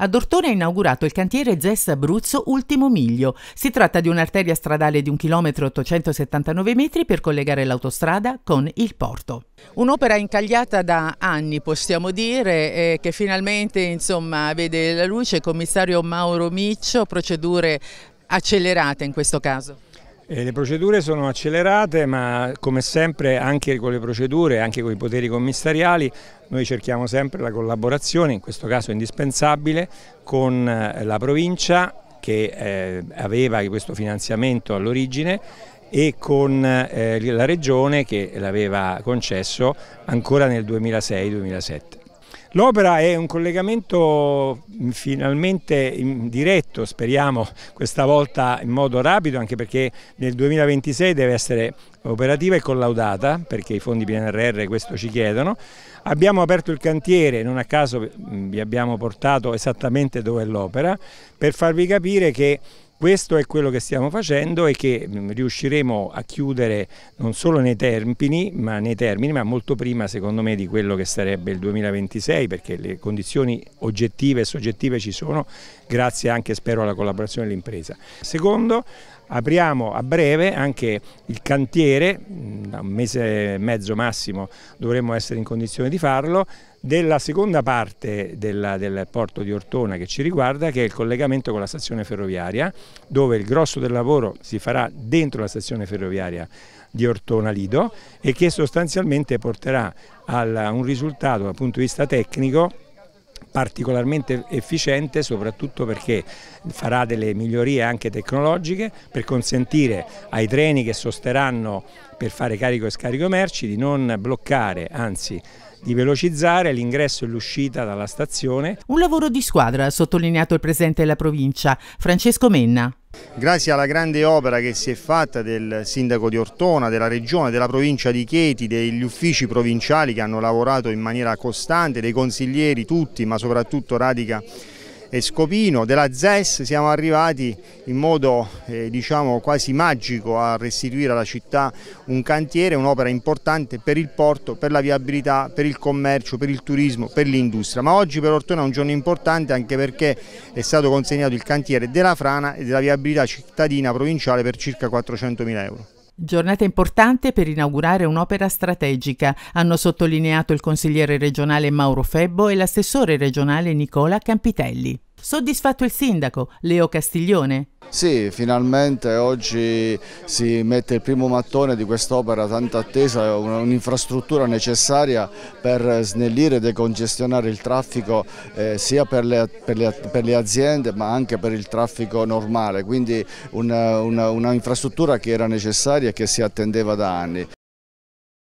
Ad Ortone è inaugurato il cantiere ZES Abruzzo Ultimo Miglio. Si tratta di un'arteria stradale di 1 km 879 metri per collegare l'autostrada con il porto. Un'opera incagliata da anni possiamo dire eh, che finalmente insomma, vede la luce commissario Mauro Miccio, procedure accelerate in questo caso. Eh, le procedure sono accelerate ma come sempre anche con le procedure, anche con i poteri commissariali, noi cerchiamo sempre la collaborazione, in questo caso indispensabile, con eh, la provincia che eh, aveva questo finanziamento all'origine e con eh, la regione che l'aveva concesso ancora nel 2006-2007. L'opera è un collegamento finalmente in diretto, speriamo questa volta in modo rapido, anche perché nel 2026 deve essere operativa e collaudata, perché i fondi PNRR questo ci chiedono. Abbiamo aperto il cantiere, non a caso vi abbiamo portato esattamente dove è l'opera, per farvi capire che questo è quello che stiamo facendo e che mm, riusciremo a chiudere non solo nei termini, ma, nei termini, ma molto prima secondo me di quello che sarebbe il 2026 perché le condizioni oggettive e soggettive ci sono grazie anche spero alla collaborazione dell'impresa. Secondo, apriamo a breve anche il cantiere mm, da un mese e mezzo massimo dovremmo essere in condizione di farlo, della seconda parte della, del porto di Ortona che ci riguarda che è il collegamento con la stazione ferroviaria dove il grosso del lavoro si farà dentro la stazione ferroviaria di Ortona Lido e che sostanzialmente porterà a un risultato dal punto di vista tecnico particolarmente efficiente soprattutto perché farà delle migliorie anche tecnologiche per consentire ai treni che sosterranno per fare carico e scarico merci di non bloccare, anzi di velocizzare l'ingresso e l'uscita dalla stazione. Un lavoro di squadra, ha sottolineato il Presidente della provincia, Francesco Menna. Grazie alla grande opera che si è fatta del sindaco di Ortona, della regione, della provincia di Chieti, degli uffici provinciali che hanno lavorato in maniera costante, dei consiglieri tutti, ma soprattutto Radica e Scopino, della ZES, siamo arrivati in modo eh, diciamo, quasi magico a restituire alla città un cantiere, un'opera importante per il porto, per la viabilità, per il commercio, per il turismo, per l'industria. Ma oggi per Ortona è un giorno importante anche perché è stato consegnato il cantiere della frana e della viabilità cittadina provinciale per circa 400.000 euro. Giornata importante per inaugurare un'opera strategica, hanno sottolineato il consigliere regionale Mauro Febbo e l'assessore regionale Nicola Campitelli. Soddisfatto il sindaco Leo Castiglione. Sì, finalmente oggi si mette il primo mattone di quest'opera tanto attesa, un'infrastruttura necessaria per snellire e decongestionare il traffico eh, sia per le, per, le, per le, aziende ma anche per il traffico normale, quindi una, infrastruttura che era necessaria e che si attendeva da anni.